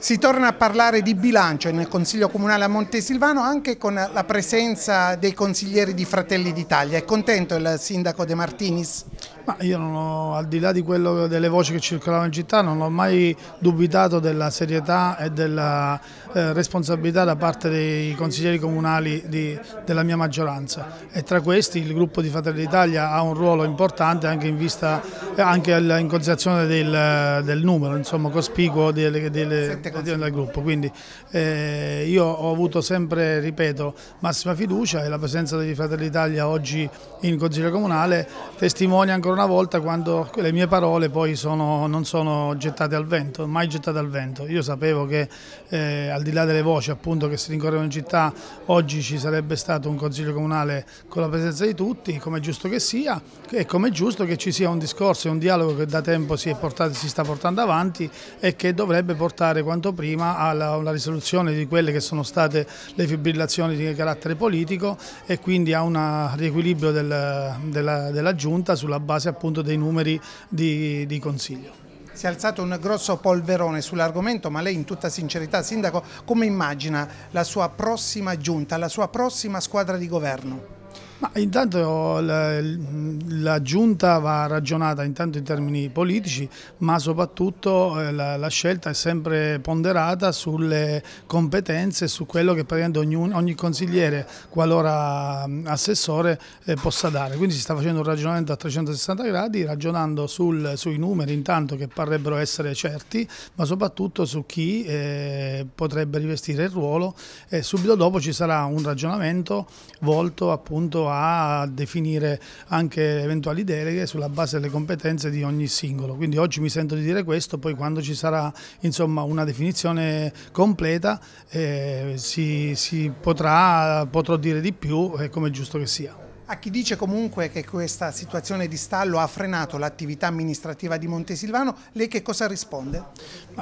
Si torna a parlare di bilancio nel Consiglio Comunale a Montesilvano anche con la presenza dei consiglieri di Fratelli d'Italia. È contento il Sindaco De Martinis? Ma io ho, al di là di quello delle voci che circolavano in città non ho mai dubitato della serietà e della eh, responsabilità da parte dei consiglieri comunali di, della mia maggioranza e tra questi il gruppo di Fratelli d'Italia ha un ruolo importante anche in, vista, eh, anche in considerazione del, del numero insomma, cospicuo delle, delle, del gruppo. Quindi eh, io ho avuto sempre, ripeto, massima fiducia e la presenza dei Fratelli d'Italia oggi in Consiglio Comunale testimonia ancora una una volta quando le mie parole poi sono, non sono gettate al vento, mai gettate al vento. Io sapevo che eh, al di là delle voci appunto che si rincorrevano in città, oggi ci sarebbe stato un consiglio comunale con la presenza di tutti, come è giusto che sia e come è giusto che ci sia un discorso e un dialogo che da tempo si, portato, si, sta portando avanti e che dovrebbe portare quanto prima alla una risoluzione di quelle che sono state le fibrillazioni di carattere politico e quindi a un riequilibrio del, della, della giunta sulla base appunto dei numeri di, di consiglio. Si è alzato un grosso polverone sull'argomento, ma lei in tutta sincerità, Sindaco, come immagina la sua prossima giunta, la sua prossima squadra di governo? Ma intanto la, la, giunta va ragionata intanto in termini politici, ma soprattutto eh, la, la scelta è sempre ponderata sulle competenze, e su quello che praticamente ogni, ogni consigliere, qualora assessore, eh, possa dare. Quindi si sta facendo un ragionamento a 360 gradi, ragionando sul, sui numeri intanto che parrebbero essere certi, ma soprattutto su chi eh, potrebbe rivestire il ruolo e subito dopo ci sarà un ragionamento volto appunto a a definire anche eventuali deleghe sulla base delle competenze di ogni singolo. Quindi oggi mi sento di dire questo, poi quando ci sarà insomma, una definizione completa eh, si, si potrà, potrò dire di più, è come è giusto che sia. A chi dice comunque che questa situazione di stallo ha frenato l'attività amministrativa di Montesilvano, lei che cosa risponde?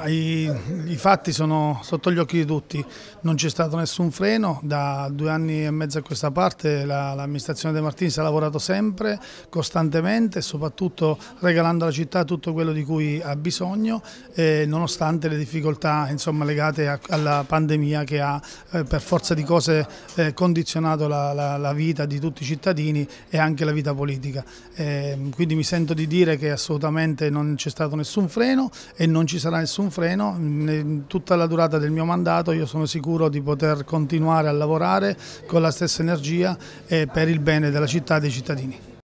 I, I, fatti sono sotto gli occhi di tutti, non c'è stato nessun freno, da due anni e mezzo a questa parte l'amministrazione De Martini si è lavorato sempre, costantemente, soprattutto regalando alla città tutto quello di cui ha bisogno, eh, nonostante le difficoltà insomma, legate a, alla pandemia che ha eh, per forza di cose eh, condizionato la, la, la vita di tutti i cittadini cittadini e anche la vita politica. Eh, quindi mi sento di dire che assolutamente non c'è stato nessun freno e non ci sarà nessun freno. In tutta la durata del mio mandato io sono sicuro di poter continuare a lavorare con la stessa energia e per il bene della città e dei cittadini.